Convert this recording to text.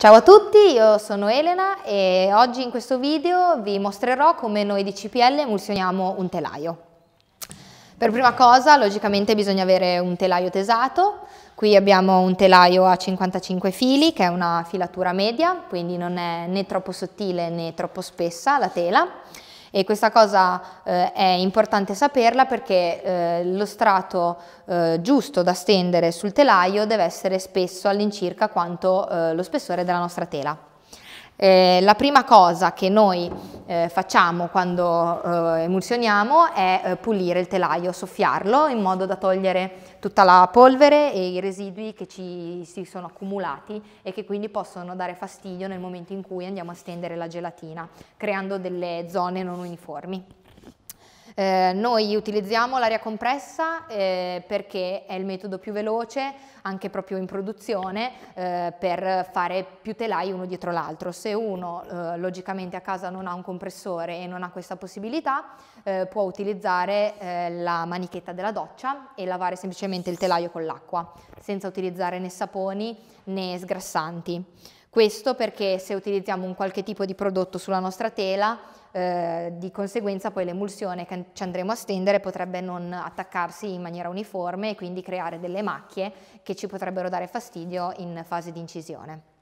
Ciao a tutti, io sono Elena e oggi in questo video vi mostrerò come noi di CPL emulsioniamo un telaio. Per prima cosa, logicamente bisogna avere un telaio tesato. Qui abbiamo un telaio a 55 fili, che è una filatura media, quindi non è né troppo sottile né troppo spessa la tela e questa cosa eh, è importante saperla perché eh, lo strato eh, giusto da stendere sul telaio deve essere spesso all'incirca quanto eh, lo spessore della nostra tela. Eh, la prima cosa che noi eh, facciamo quando eh, emulsioniamo è eh, pulire il telaio, soffiarlo in modo da togliere tutta la polvere e i residui che ci si sono accumulati e che quindi possono dare fastidio nel momento in cui andiamo a stendere la gelatina, creando delle zone non uniformi. Eh, noi utilizziamo l'aria compressa eh, perché è il metodo più veloce, anche proprio in produzione, eh, per fare più telai uno dietro l'altro. Se uno eh, logicamente a casa non ha un compressore e non ha questa possibilità, eh, può utilizzare eh, la manichetta della doccia e lavare semplicemente il telaio con l'acqua, senza utilizzare né saponi né sgrassanti. Questo perché se utilizziamo un qualche tipo di prodotto sulla nostra tela, eh, di conseguenza poi l'emulsione che ci andremo a stendere potrebbe non attaccarsi in maniera uniforme e quindi creare delle macchie che ci potrebbero dare fastidio in fase di incisione.